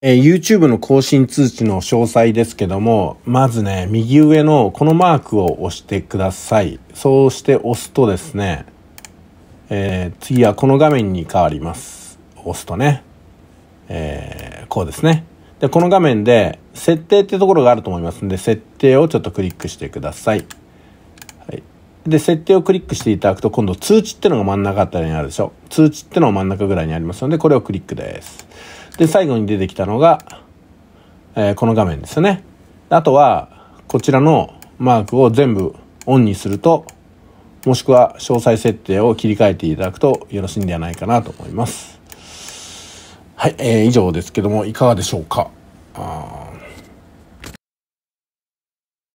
えー、YouTube の更新通知の詳細ですけども、まずね、右上のこのマークを押してください。そうして押すとですね、えー、次はこの画面に変わります。押すとね、えー、こうですね。で、この画面で設定ってところがあると思いますんで、設定をちょっとクリックしてください。で、設定をクリックしていただくと、今度通知ってのが真ん中あたりにあるでしょ。通知ってのが真ん中ぐらいにありますので、これをクリックです。で、最後に出てきたのが、えー、この画面ですよね。あとは、こちらのマークを全部オンにすると、もしくは詳細設定を切り替えていただくとよろしいんではないかなと思います。はい、えー、以上ですけども、いかがでしょうか